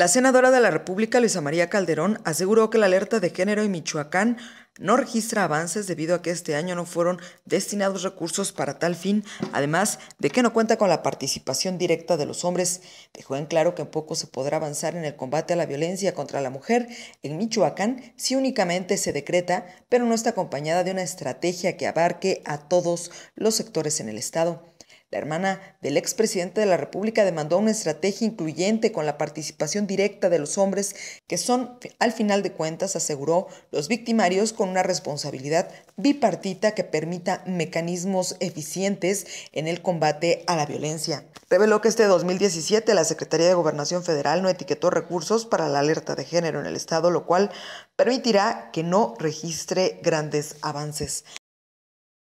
La senadora de la República, Luisa María Calderón, aseguró que la alerta de género en Michoacán no registra avances debido a que este año no fueron destinados recursos para tal fin, además de que no cuenta con la participación directa de los hombres. Dejó en claro que en poco se podrá avanzar en el combate a la violencia contra la mujer en Michoacán si únicamente se decreta, pero no está acompañada de una estrategia que abarque a todos los sectores en el Estado. La hermana del expresidente de la República demandó una estrategia incluyente con la participación directa de los hombres que son, al final de cuentas, aseguró, los victimarios con una responsabilidad bipartita que permita mecanismos eficientes en el combate a la violencia. Reveló que este 2017 la Secretaría de Gobernación Federal no etiquetó recursos para la alerta de género en el Estado, lo cual permitirá que no registre grandes avances.